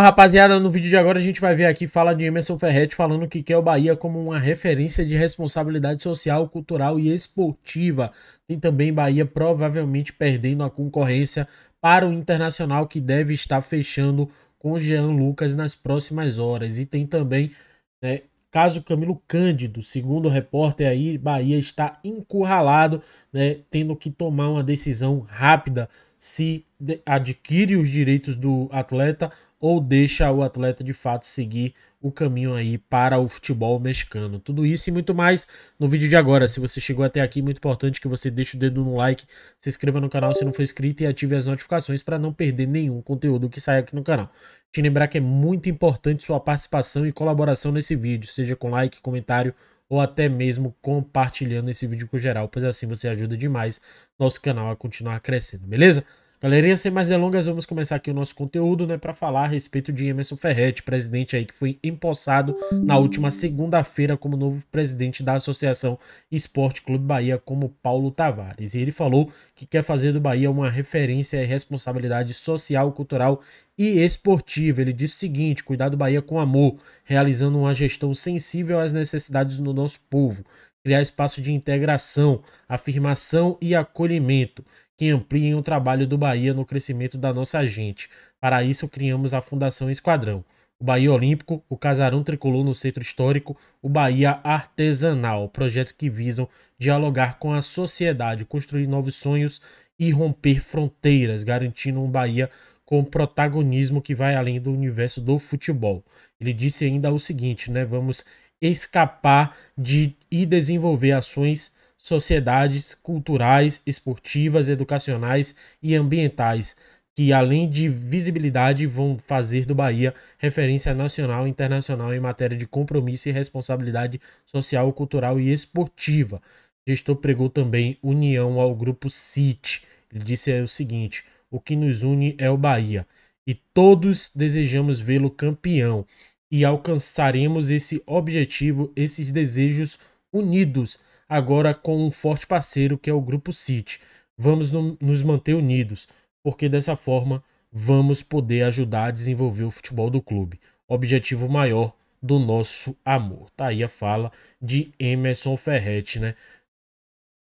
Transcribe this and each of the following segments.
Rapaziada, no vídeo de agora a gente vai ver aqui fala de Emerson Ferretti falando que quer o Bahia como uma referência de responsabilidade social, cultural e esportiva. Tem também Bahia provavelmente perdendo a concorrência para o Internacional que deve estar fechando com Jean Lucas nas próximas horas. E tem também né, caso Camilo Cândido, segundo o repórter aí, Bahia está encurralado, né, tendo que tomar uma decisão rápida se adquire os direitos do atleta ou deixa o atleta de fato seguir o caminho aí para o futebol mexicano. Tudo isso e muito mais no vídeo de agora. Se você chegou até aqui, muito importante que você deixe o dedo no like, se inscreva no canal se não for inscrito e ative as notificações para não perder nenhum conteúdo que sai aqui no canal. Te lembrar que é muito importante sua participação e colaboração nesse vídeo, seja com like, comentário ou até mesmo compartilhando esse vídeo com geral, pois assim você ajuda demais nosso canal a continuar crescendo, beleza? Galerinha, sem mais delongas, vamos começar aqui o nosso conteúdo, né, para falar a respeito de Emerson Ferretti, presidente aí que foi empossado na última segunda-feira como novo presidente da Associação Esporte Clube Bahia, como Paulo Tavares. E ele falou que quer fazer do Bahia uma referência e responsabilidade social, cultural e esportiva. Ele disse o seguinte: cuidar do Bahia com amor, realizando uma gestão sensível às necessidades do nosso povo criar espaço de integração, afirmação e acolhimento que ampliem o trabalho do Bahia no crescimento da nossa gente. Para isso, criamos a Fundação Esquadrão. O Bahia Olímpico, o Casarão Tricolor no Centro Histórico, o Bahia Artesanal, projeto que visam dialogar com a sociedade, construir novos sonhos e romper fronteiras, garantindo um Bahia com protagonismo que vai além do universo do futebol. Ele disse ainda o seguinte, né? Vamos escapar de e desenvolver ações sociedades culturais, esportivas, educacionais e ambientais, que além de visibilidade vão fazer do Bahia referência nacional e internacional em matéria de compromisso e responsabilidade social, cultural e esportiva. O gestor pregou também união ao grupo CIT. Ele disse o seguinte: o que nos une é o Bahia e todos desejamos vê-lo campeão e alcançaremos esse objetivo, esses desejos unidos, agora com um forte parceiro que é o Grupo City. Vamos no, nos manter unidos, porque dessa forma vamos poder ajudar a desenvolver o futebol do clube. Objetivo maior do nosso amor. Tá aí a fala de Emerson Ferretti, né?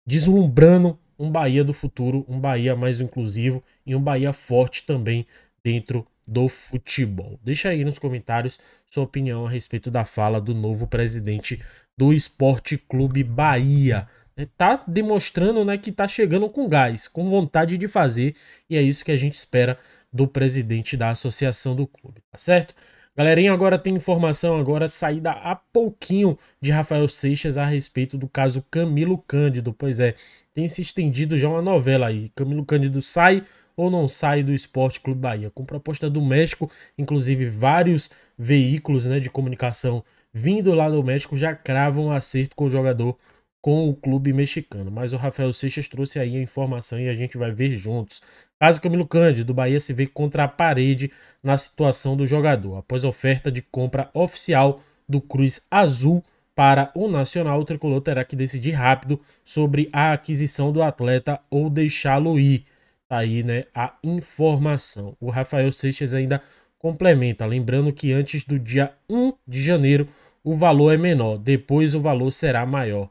Deslumbrando um Bahia do futuro, um Bahia mais inclusivo e um Bahia forte também dentro do futebol. Deixa aí nos comentários sua opinião a respeito da fala do novo presidente do Esporte Clube Bahia. É, tá demonstrando né, que tá chegando com gás, com vontade de fazer, e é isso que a gente espera do presidente da associação do clube, tá certo? Galerinha, agora tem informação agora saída há pouquinho de Rafael Seixas a respeito do caso Camilo Cândido. Pois é, tem se estendido já uma novela aí. Camilo Cândido sai, ou não sai do Esporte Clube Bahia. Com proposta do México, inclusive vários veículos né, de comunicação vindo lá do México já cravam um acerto com o jogador com o clube mexicano. Mas o Rafael Seixas trouxe aí a informação e a gente vai ver juntos. Caso Camilo Cândido, do Bahia se vê contra a parede na situação do jogador. Após oferta de compra oficial do Cruz Azul para o Nacional, o tricolor terá que decidir rápido sobre a aquisição do atleta ou deixá-lo ir tá aí né, a informação. O Rafael Seixas ainda complementa, lembrando que antes do dia 1 de janeiro o valor é menor, depois o valor será maior.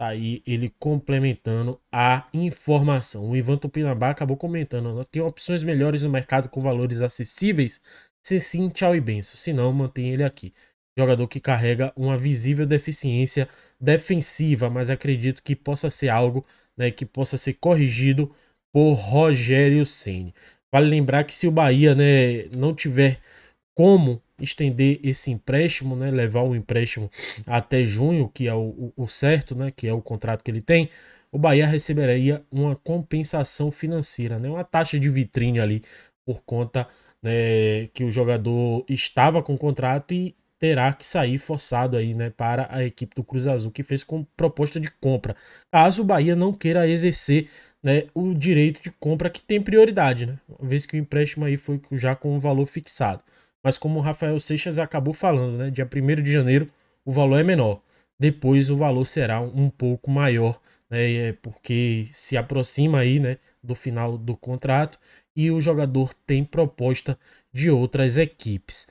Tá aí ele complementando a informação. O Ivan Tupinambá acabou comentando: tem opções melhores no mercado com valores acessíveis? Se sim, tchau e benção. Se não, mantém ele aqui. Jogador que carrega uma visível deficiência defensiva, mas acredito que possa ser algo né, que possa ser corrigido por Rogério Ceni. Vale lembrar que se o Bahia né, não tiver como estender esse empréstimo, né, levar o empréstimo até junho, que é o, o certo, né, que é o contrato que ele tem, o Bahia receberia uma compensação financeira, né, uma taxa de vitrine ali por conta né, que o jogador estava com o contrato e terá que sair forçado aí, né, para a equipe do Cruz Azul que fez com proposta de compra, caso o Bahia não queira exercer né, o direito de compra que tem prioridade, né? Uma vez que o empréstimo aí foi já com o valor fixado. Mas como o Rafael Seixas acabou falando, né, dia 1 de janeiro o valor é menor. Depois o valor será um pouco maior, né, é porque se aproxima aí, né, do final do contrato e o jogador tem proposta de outras equipes.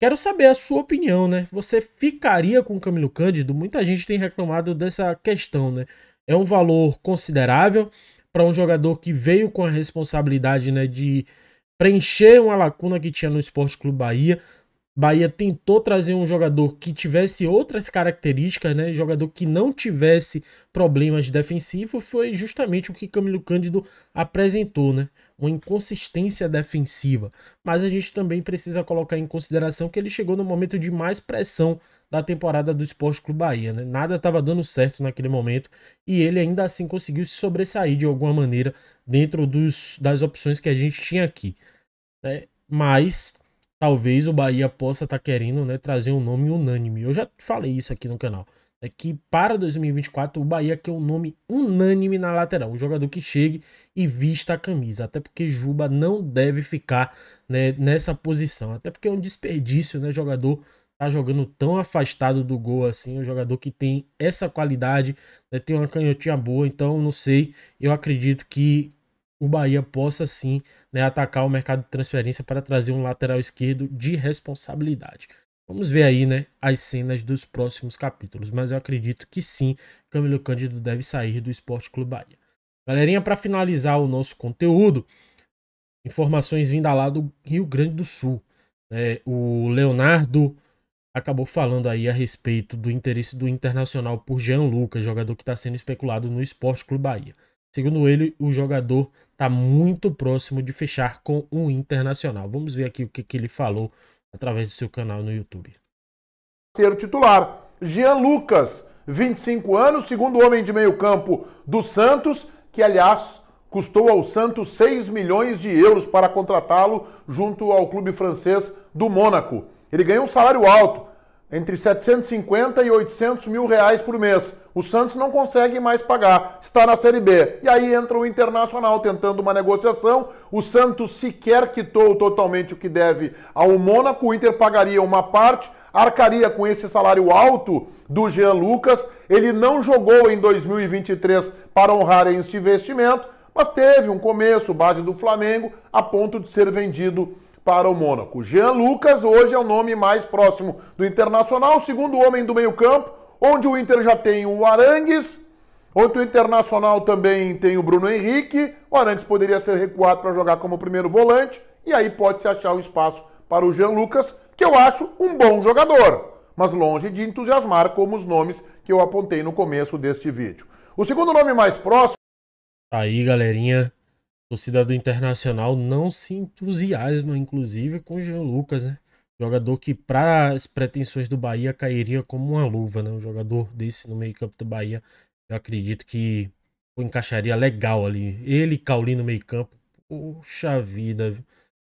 Quero saber a sua opinião, né? Você ficaria com o Camilo Cândido? Muita gente tem reclamado dessa questão, né? É um valor considerável, para um jogador que veio com a responsabilidade né, de preencher uma lacuna que tinha no Esporte Clube Bahia, Bahia tentou trazer um jogador que tivesse outras características, né? Jogador que não tivesse problemas defensivos, foi justamente o que Camilo Cândido apresentou, né? Uma inconsistência defensiva. Mas a gente também precisa colocar em consideração que ele chegou no momento de mais pressão da temporada do Esporte Clube Bahia, né? Nada estava dando certo naquele momento e ele ainda assim conseguiu se sobressair de alguma maneira dentro dos, das opções que a gente tinha aqui, né? Mas talvez o Bahia possa estar tá querendo né, trazer um nome unânime. Eu já falei isso aqui no canal. É que para 2024 o Bahia quer um nome unânime na lateral. O jogador que chegue e vista a camisa. Até porque Juba não deve ficar né, nessa posição. Até porque é um desperdício, né? Jogador tá jogando tão afastado do gol assim, um jogador que tem essa qualidade, né, tem uma canhotinha boa, então não sei, eu acredito que o Bahia possa sim né, atacar o mercado de transferência para trazer um lateral esquerdo de responsabilidade. Vamos ver aí né, as cenas dos próximos capítulos, mas eu acredito que sim, Camilo Cândido deve sair do Esporte Clube Bahia. Galerinha, para finalizar o nosso conteúdo, informações vindas lá do Rio Grande do Sul. Né, o Leonardo acabou falando aí a respeito do interesse do Internacional por Jean Lucas, jogador que está sendo especulado no Esporte Clube Bahia. Segundo ele, o jogador está muito próximo de fechar com o Internacional. Vamos ver aqui o que, que ele falou através do seu canal no YouTube. Ser titular, Jean Lucas, 25 anos, segundo homem de meio campo do Santos, que aliás custou ao Santos 6 milhões de euros para contratá-lo junto ao clube francês do Mônaco. Ele ganhou um salário alto, entre 750 e 800 mil reais por mês. O Santos não consegue mais pagar, está na Série B. E aí entra o Internacional tentando uma negociação. O Santos sequer quitou totalmente o que deve ao Mônaco. O Inter pagaria uma parte, arcaria com esse salário alto do Jean Lucas. Ele não jogou em 2023 para honrar este investimento, mas teve um começo, base do Flamengo, a ponto de ser vendido para o Mônaco. Jean Lucas hoje é o nome mais próximo do Internacional, segundo homem do meio-campo, onde o Inter já tem o Arangues, onde o Internacional também tem o Bruno Henrique. O Arangues poderia ser recuado para jogar como primeiro volante, e aí pode se achar um espaço para o Jean Lucas, que eu acho um bom jogador, mas longe de entusiasmar como os nomes que eu apontei no começo deste vídeo. O segundo nome mais próximo. Aí, galerinha torcida do Internacional não se entusiasma, inclusive, com o Jean Lucas, né? Jogador que, para as pretensões do Bahia, cairia como uma luva, né? Um jogador desse no meio-campo do Bahia, eu acredito que encaixaria legal ali. Ele e Cauli no meio-campo, poxa vida,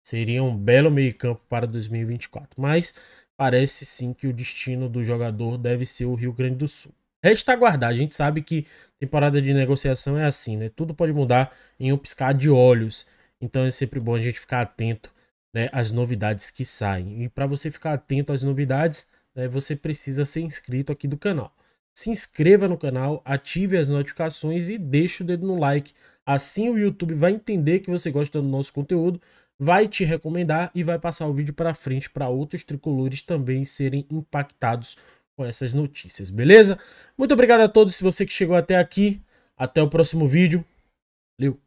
seria um belo meio-campo para 2024. Mas parece sim que o destino do jogador deve ser o Rio Grande do Sul. Resta tá aguardar. A gente sabe que temporada de negociação é assim, né? Tudo pode mudar em um piscar de olhos. Então é sempre bom a gente ficar atento né, às novidades que saem. E para você ficar atento às novidades, né, você precisa ser inscrito aqui do canal. Se inscreva no canal, ative as notificações e deixe o dedo no like. Assim o YouTube vai entender que você gosta do nosso conteúdo, vai te recomendar e vai passar o vídeo para frente para outros tricolores também serem impactados com essas notícias, beleza? Muito obrigado a todos, se você que chegou até aqui. Até o próximo vídeo. Valeu!